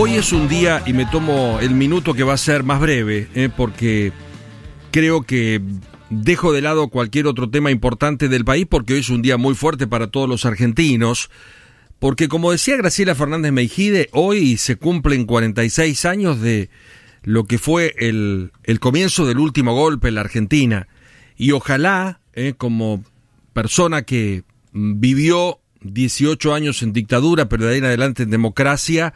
Hoy es un día, y me tomo el minuto que va a ser más breve, eh, porque creo que dejo de lado cualquier otro tema importante del país, porque hoy es un día muy fuerte para todos los argentinos. Porque como decía Graciela Fernández Meijide, hoy se cumplen 46 años de lo que fue el, el comienzo del último golpe en la Argentina. Y ojalá, eh, como persona que vivió 18 años en dictadura, pero de ahí en adelante en democracia,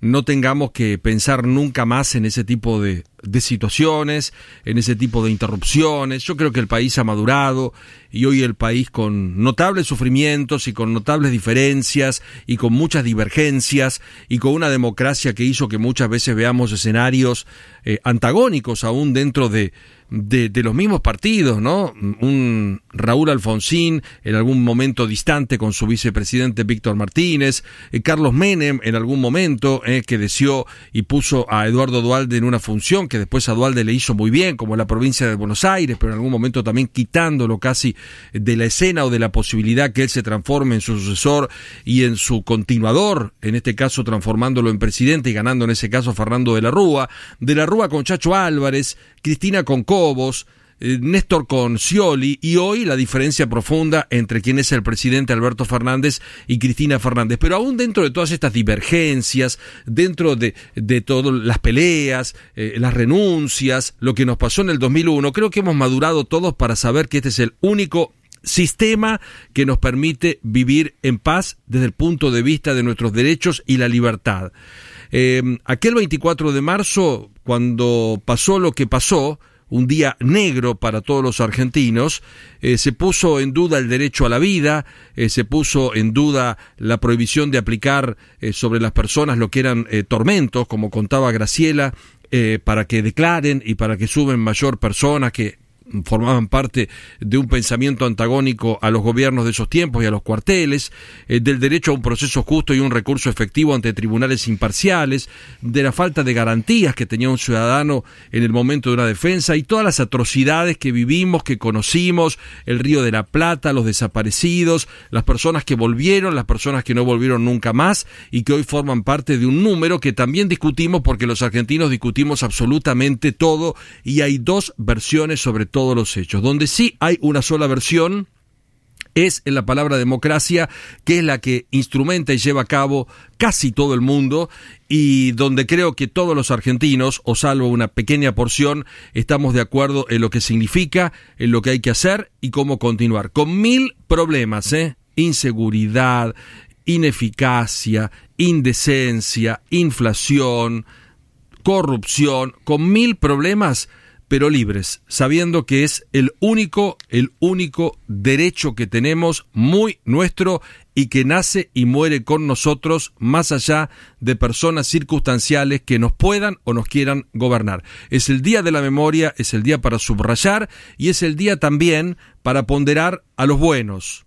no tengamos que pensar nunca más en ese tipo de, de situaciones, en ese tipo de interrupciones. Yo creo que el país ha madurado y hoy el país con notables sufrimientos y con notables diferencias y con muchas divergencias y con una democracia que hizo que muchas veces veamos escenarios eh, antagónicos aún dentro de, de, los mismos partidos, ¿no? Un Raúl Alfonsín en algún momento distante con su vicepresidente Víctor Martínez, eh, Carlos Menem en algún momento eh, que deseó y puso a Eduardo Dualde en una función que después a Dualde le hizo muy bien, como en la provincia de Buenos Aires, pero en algún momento también quitándolo casi de la escena o de la posibilidad que él se transforme en su sucesor y en su continuador, en este caso transformándolo en presidente y ganando en ese caso Fernando de la Rúa, de la Rúa con Chacho Álvarez, Cristina con Cobos, eh, Néstor Concioli y hoy la diferencia profunda entre quién es el presidente Alberto Fernández y Cristina Fernández. Pero aún dentro de todas estas divergencias, dentro de, de todas las peleas, eh, las renuncias, lo que nos pasó en el 2001, creo que hemos madurado todos para saber que este es el único sistema que nos permite vivir en paz desde el punto de vista de nuestros derechos y la libertad. Eh, aquel 24 de marzo, cuando pasó lo que pasó, un día negro para todos los argentinos, eh, se puso en duda el derecho a la vida, eh, se puso en duda la prohibición de aplicar eh, sobre las personas lo que eran tormentos, como contaba Graciela, para que declaren y para que suben mayor personas que formaban parte de un pensamiento antagónico a los gobiernos de esos tiempos y a los cuarteles, eh, del derecho a un proceso justo y un recurso efectivo ante tribunales imparciales, de la falta de garantías que tenía un ciudadano en el momento de una defensa y todas las atrocidades que vivimos, que conocimos, el río de la Plata, los desaparecidos, las personas que volvieron, las personas que no volvieron nunca más y que hoy forman parte de un número que también discutimos porque los argentinos discutimos absolutamente todo y hay dos versiones sobre todo todos los hechos. Donde sí hay una sola versión es en la palabra democracia, que es la que instrumenta y lleva a cabo casi todo el mundo y donde creo que todos los argentinos, o salvo una pequeña porción, estamos de acuerdo en lo que significa, en lo que hay que hacer y cómo continuar. Con mil problemas, ¿eh? Inseguridad, ineficacia, indecencia, inflación, corrupción, con mil problemas pero libres, sabiendo que es el único, el único derecho que tenemos, muy nuestro, y que nace y muere con nosotros, más allá de personas circunstanciales que nos puedan o nos quieran gobernar. Es el día de la memoria, es el día para subrayar y es el día también para ponderar a los buenos,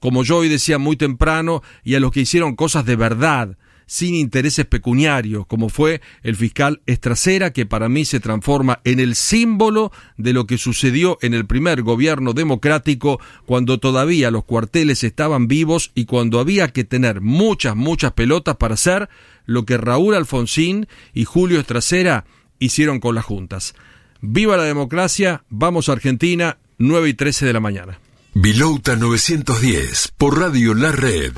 como yo hoy decía muy temprano, y a los que hicieron cosas de verdad, sin intereses pecuniarios, como fue el fiscal Estracera, que para mí se transforma en el símbolo de lo que sucedió en el primer gobierno democrático, cuando todavía los cuarteles estaban vivos y cuando había que tener muchas, muchas pelotas para hacer lo que Raúl Alfonsín y Julio Estracera hicieron con las juntas. Viva la democracia, vamos a Argentina, 9 y 13 de la mañana. 910 por Radio La Red